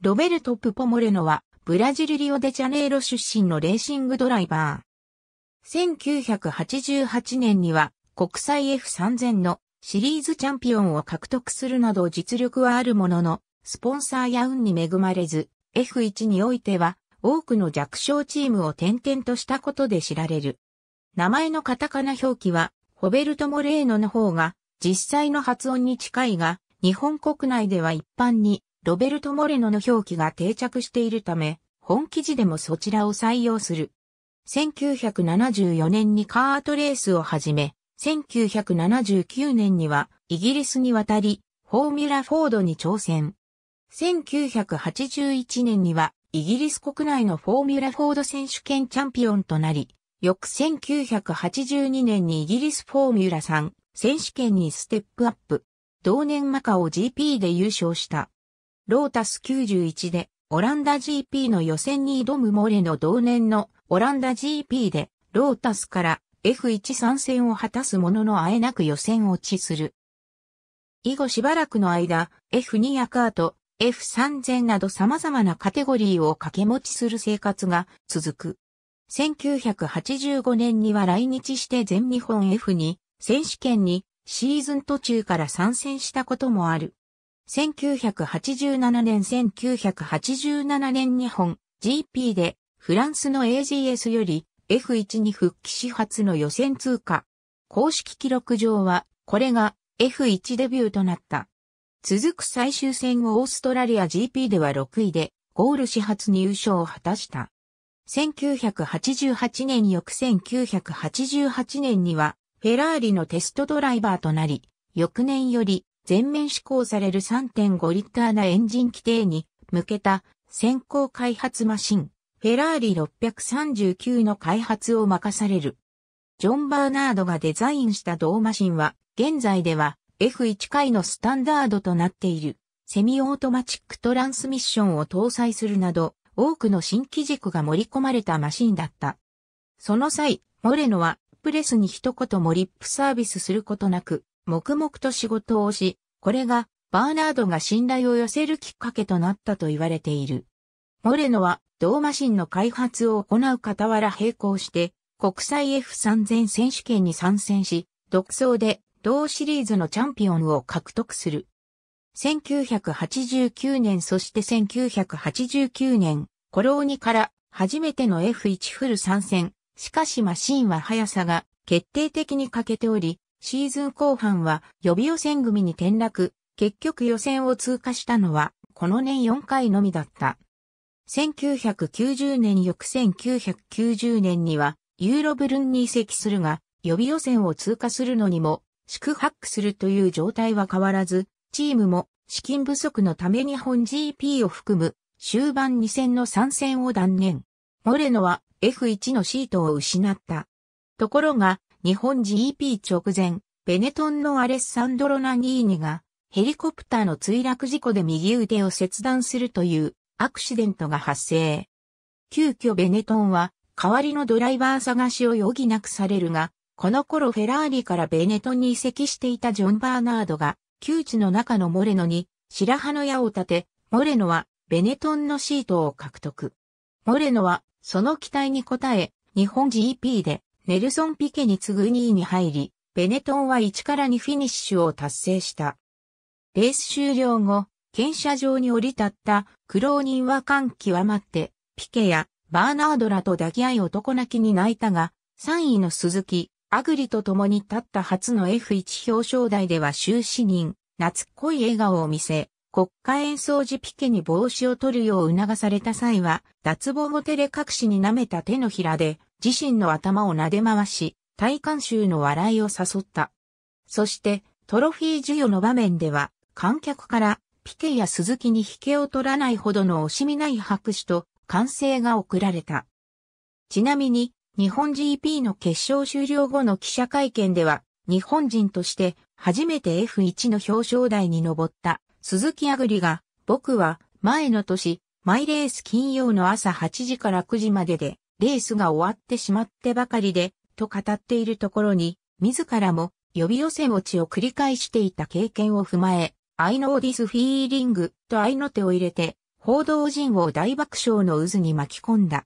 ロベルト・プポモレノは、ブラジルリオデジャネイロ出身のレーシングドライバー。1988年には、国際 F3000 のシリーズチャンピオンを獲得するなど実力はあるものの、スポンサーや運に恵まれず、F1 においては、多くの弱小チームを転々としたことで知られる。名前のカタカナ表記は、ホベルト・モレーノの方が、実際の発音に近いが、日本国内では一般に、ロベルト・モレノの表記が定着しているため、本記事でもそちらを採用する。1974年にカートレースを始め、1979年にはイギリスに渡り、フォーミュラフォードに挑戦。1981年にはイギリス国内のフォーミュラフォード選手権チャンピオンとなり、翌1982年にイギリスフォーミュラ3選手権にステップアップ。同年マカオ GP で優勝した。ロータス91で、オランダ GP の予選に挑むモレの同年のオランダ GP で、ロータスから F1 参戦を果たすもののあえなく予選落ちする。以後しばらくの間、F2 やカート、F3000 など様々なカテゴリーを掛け持ちする生活が続く。1985年には来日して全日本 F2 選手権にシーズン途中から参戦したこともある。1987年1987年日本 GP でフランスの AGS より F1 に復帰し初の予選通過。公式記録上はこれが F1 デビューとなった。続く最終戦をオーストラリア GP では6位でゴール始発入賞を果たした。1988年翌1988年にはフェラーリのテストドライバーとなり、翌年より全面施行される3.5リッターなエンジン規定に向けた先行開発マシン、フェラーリ639の開発を任される。ジョン・バーナードがデザインした同マシンは、現在では F1 回のスタンダードとなっている、セミオートマチックトランスミッションを搭載するなど、多くの新機軸が盛り込まれたマシンだった。その際、モレノは、プレスに一言もリップサービスすることなく、黙々と仕事をし、これがバーナードが信頼を寄せるきっかけとなったと言われている。モレノは銅マシンの開発を行う傍ら並行して国際 F3000 選手権に参戦し、独走で同シリーズのチャンピオンを獲得する。1989年そして1989年、コローニから初めての F1 フル参戦。しかしマシンは速さが決定的に欠けており、シーズン後半は予備予選組に転落、結局予選を通過したのは、この年4回のみだった。1990年翌1990年には、ユーロブルンに移籍するが、予備予選を通過するのにも、宿泊するという状態は変わらず、チームも資金不足のため日本 GP を含む終盤2戦の参戦を断念。モレノは F1 のシートを失った。ところが、日本 GP 直前、ベネトンのアレッサンドロ・ナニーニがヘリコプターの墜落事故で右腕を切断するというアクシデントが発生。急遽ベネトンは代わりのドライバー探しを余儀なくされるが、この頃フェラーリからベネトンに移籍していたジョン・バーナードが、窮地の中のモレノに白羽の矢を立て、モレノはベネトンのシートを獲得。モレノはその期待に応え、日本 GP でネルソン・ピケに次ぐ2位に入り、ベネトンは1から2フィニッシュを達成した。レース終了後、検車場に降り立った苦労人は感極まって、ピケやバーナードらと抱き合い男泣きに泣いたが、3位の鈴木、アグリと共に立った初の F1 表彰台では終始人、懐っこい笑顔を見せ、国家演奏時ピケに帽子を取るよう促された際は、脱帽後照れ隠しに舐めた手のひらで、自身の頭を撫で回し、大観衆の笑いを誘った。そして、トロフィー授与の場面では、観客からピケや鈴木に引けを取らないほどの惜しみない拍手と歓声が送られた。ちなみに、日本 GP の決勝終了後の記者会見では、日本人として初めて F1 の表彰台に上った鈴木あぐりが、僕は前の年、マイレース金曜の朝8時から9時まででレースが終わってしまってばかりで、と語っているところに、自らも予備予選落ちを繰り返していた経験を踏まえ、愛の n o w this f e e と愛の手を入れて、報道陣を大爆笑の渦に巻き込んだ。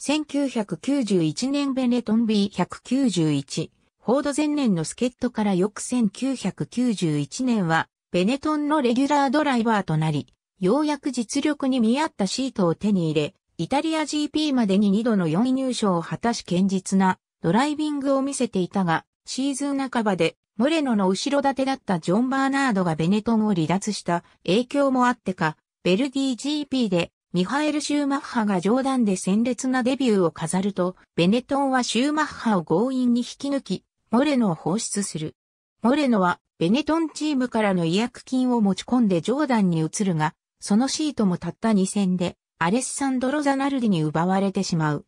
1991年ベネトン B191、報道前年の助っ人から翌1991年は、ベネトンのレギュラードライバーとなり、ようやく実力に見合ったシートを手に入れ、イタリア GP までに2度の4位入賞を果たし堅実なドライビングを見せていたが、シーズン半ばでモレノの後ろ盾だったジョン・バーナードがベネトンを離脱した影響もあってか、ベルディ GP でミハエル・シューマッハが冗談で鮮烈なデビューを飾ると、ベネトンはシューマッハを強引に引き抜き、モレノを放出する。モレノはベネトンチームからの違約金を持ち込んでジョーダンに移るが、そのシートもたった2戦でアレッサンドロ・ザナルディに奪われてしまう。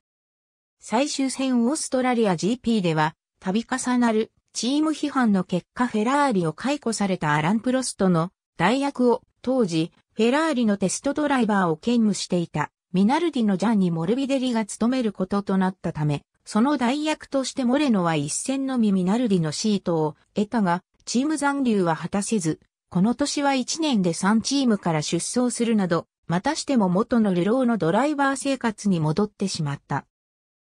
最終戦オーストラリア GP では、度重なるチーム批判の結果フェラーリを解雇されたアラン・プロストの代役を当時フェラーリのテストドライバーを兼務していたミナルディのジャンにモルビデリが務めることとなったため、その代役としてモレノは一戦のみミナルディのシートを得たが、チーム残留は果たせず、この年は1年で3チームから出走するなど、またしても元のルローのドライバー生活に戻ってしまった。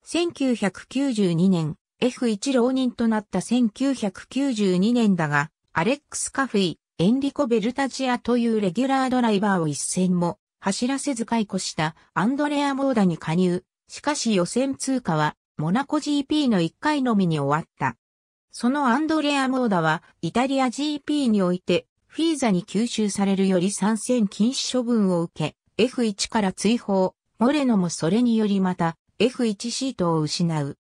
1992年、F1 浪人となった1992年だが、アレックス・カフィエンリコ・ベルタジアというレギュラードライバーを一戦も走らせず解雇したアンドレア・モーダに加入。しかし予選通過はモナコ GP の1回のみに終わった。そのアンドレア・モーダはイタリア GP においてフィーザに吸収されるより参戦禁止処分を受け、F1 から追放、モレノもそれによりまた F1 シートを失う。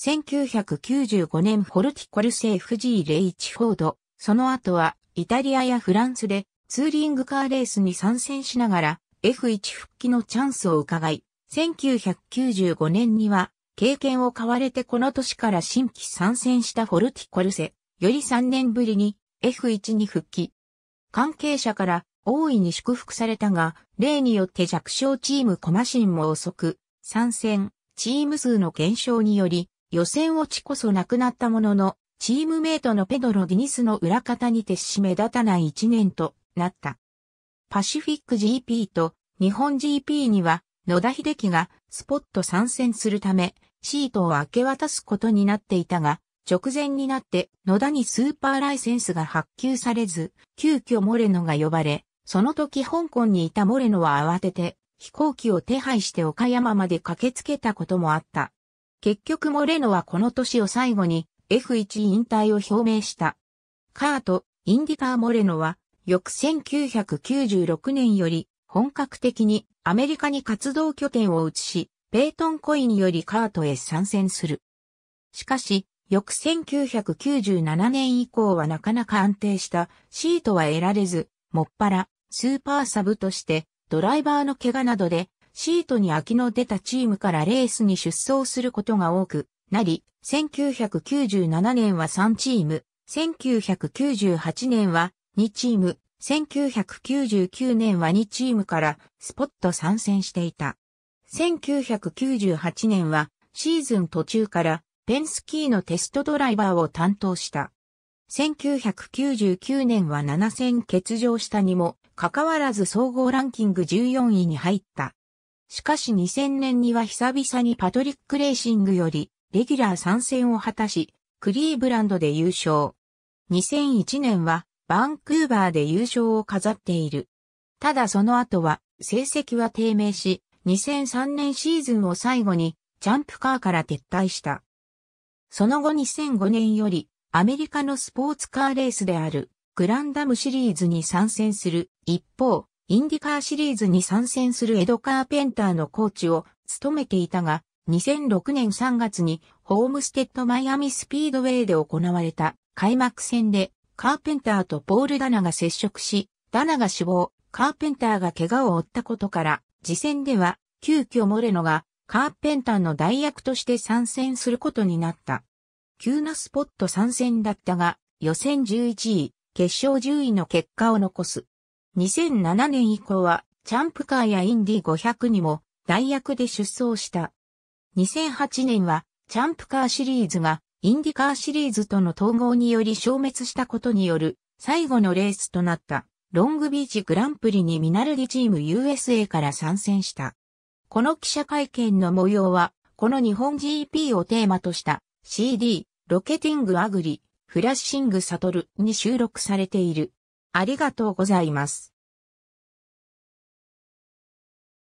1995年フォルティコルセ FG01 フォード、その後はイタリアやフランスでツーリングカーレースに参戦しながら F1 復帰のチャンスを伺い、1995年には経験を買われてこの年から新規参戦したフォルティコルセ、より3年ぶりに F1 に復帰、関係者から大いに祝福されたが、例によって弱小チームコマシンも遅く、参戦、チーム数の減少により、予選落ちこそなくなったものの、チームメイトのペドロ・ディニスの裏方に徹し目立たない一年となった。パシフィック GP と日本 GP には野田秀樹がスポット参戦するためシートを明け渡すことになっていたが、直前になって野田にスーパーライセンスが発給されず、急遽モレノが呼ばれ、その時香港にいたモレノは慌てて飛行機を手配して岡山まで駆けつけたこともあった。結局モレノはこの年を最後に F1 引退を表明した。カート、インディカーモレノは翌1996年より本格的にアメリカに活動拠点を移し、ペイトンコインよりカートへ参戦する。しかし、翌1997年以降はなかなか安定したシートは得られず、もっぱらスーパーサブとしてドライバーの怪我などでシートに空きの出たチームからレースに出走することが多くなり、1997年は3チーム、1998年は2チーム、1999年は2チームからスポット参戦していた。1998年はシーズン途中からペンスキーのテストドライバーを担当した。1999年は7戦欠場したにも、かかわらず総合ランキング14位に入った。しかし2000年には久々にパトリックレーシングより、レギュラー参戦を果たし、クリーブランドで優勝。2001年は、バンクーバーで優勝を飾っている。ただその後は、成績は低迷し、2003年シーズンを最後に、ジャンプカーから撤退した。その後2005年より、アメリカのスポーツカーレースである、グランダムシリーズに参戦する。一方、インディカーシリーズに参戦するエド・カーペンターのコーチを務めていたが、2006年3月にホームステッドマイアミスピードウェイで行われた開幕戦でカーペンターとポール・ダナが接触し、ダナが死亡、カーペンターが怪我を負ったことから、次戦では急遽モレノがカーペンタンの代役として参戦することになった。急なスポット参戦だったが、予選11位、決勝10位の結果を残す。2007年以降は、チャンプカーやインディ500にも、代役で出走した。2008年は、チャンプカーシリーズが、インディカーシリーズとの統合により消滅したことによる、最後のレースとなった、ロングビーチグランプリにミナルディチーム USA から参戦した。この記者会見の模様は、この日本 GP をテーマとした CD、ロケティングアグリ、フラッシングサトルに収録されている。ありがとうございます。